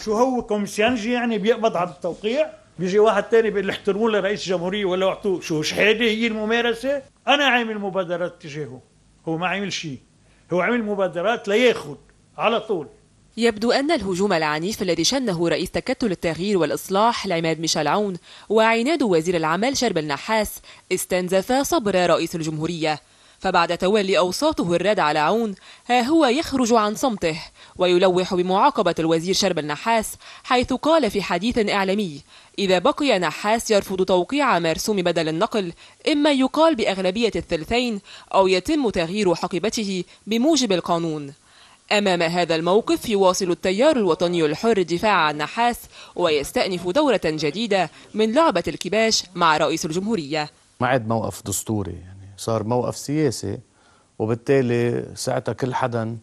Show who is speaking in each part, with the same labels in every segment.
Speaker 1: شو هو كوميسيانجي يعني بيقبض على التوقيع بيجي واحد تاني بيقول احترموا لرئيس الجمهورية ولا اعطوه شو شحادة هي الممارسة أنا عامل مبادرات تجاهه هو ما عامل شيء هو عامل مبادرات لياخذ على طول يبدو أن الهجوم العنيف
Speaker 2: الذي شنه رئيس تكتل التغيير والإصلاح العماد ميشيل عون وعناد وزير العمل شرب النحاس استنزف صبر رئيس الجمهورية فبعد تولي أوساطه الرد على عون ها هو يخرج عن صمته ويلوح بمعاقبة الوزير شرب النحاس حيث قال في حديث إعلامي إذا بقي نحاس يرفض توقيع مرسوم بدل النقل إما يقال بأغلبية الثلثين أو يتم تغيير حقيبته بموجب القانون أمام هذا الموقف يواصل التيار الوطني الحر الدفاع عن نحاس ويستأنف دورة جديدة من لعبة الكباش مع رئيس الجمهورية
Speaker 1: معد موقف دستوري يعني. صار موقف سياسي وبالتالي ساعتها كل حدا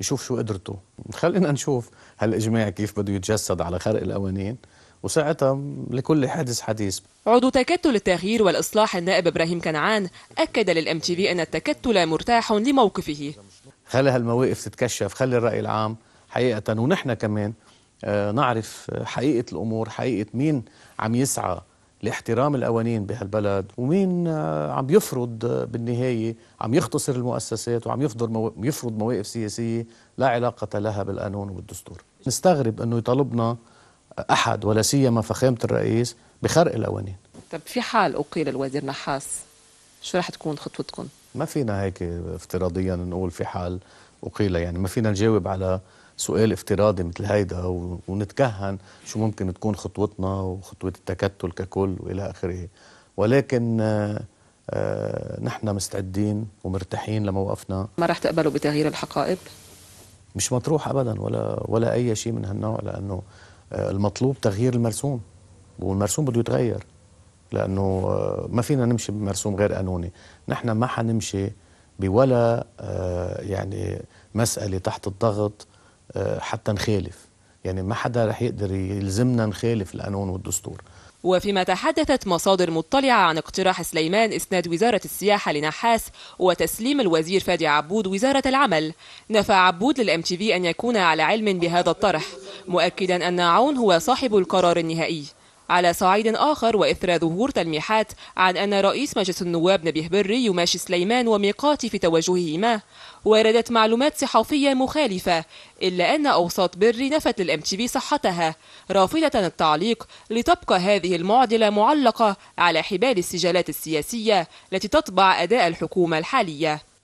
Speaker 1: يشوف شو قدرته خلينا نشوف هالاجماع كيف بده يتجسد على خرق القوانين وساعتها لكل حادث حديث
Speaker 2: عضو تكتل التغيير والإصلاح النائب إبراهيم كنعان أكد للام تي في أن التكتل مرتاح لموقفه
Speaker 1: خلي هالمواقف تتكشف خلي الرأي العام حقيقة ونحن كمان آه، نعرف حقيقة الأمور حقيقة مين عم يسعى لاحترام القوانين بهالبلد ومين آه، عم يفرض بالنهاية عم يختصر المؤسسات وعم يفرض, مو... يفرض مواقف سياسية لا علاقة لها بالقانون والدستور نستغرب أنه يطالبنا أحد ولا سيما فخامة الرئيس بخرق القوانين
Speaker 2: طب في حال أقيل الوزير نحاس شو رح تكون خطوتكم؟
Speaker 1: ما فينا هيك افتراضيا نقول في حال أقيل يعني ما فينا نجاوب على سؤال افتراضي مثل هيدا ونتكهن شو ممكن تكون خطوتنا وخطوة التكتل ككل وإلى آخره ولكن آه، آه، نحن مستعدين ومرتاحين لموقفنا ما
Speaker 2: رح تقبلوا بتغيير الحقائب؟
Speaker 1: مش مطروح أبدا ولا ولا أي شيء من هالنوع لأنه آه، المطلوب تغيير المرسوم والمرسوم بده يتغير لأنه ما فينا نمشي بمرسوم غير قانوني نحن ما حنمشي بولا يعني مسألة تحت الضغط آه، حتى نخالف يعني ما حدا رح يقدر يلزمنا نخالف القانون والدستور
Speaker 2: وفيما تحدثت مصادر مطلعة عن اقتراح سليمان إسناد وزارة السياحة لنحاس وتسليم الوزير فادي عبود وزارة العمل نفى عبود للام تي في أن يكون على علم بهذا الطرح مؤكدا أن عون هو صاحب القرار النهائي على صعيد آخر وإثر ظهور تلميحات عن أن رئيس مجلس النواب نبيه بري يماشي سليمان وميقاتي في توجههما وردت معلومات صحفية مخالفة إلا أن أوساط بري نفت للام تي في صحتها رافضة التعليق لتبقى هذه المعضلة معلقة على حبال السجالات السياسية التي تطبع أداء الحكومة الحالية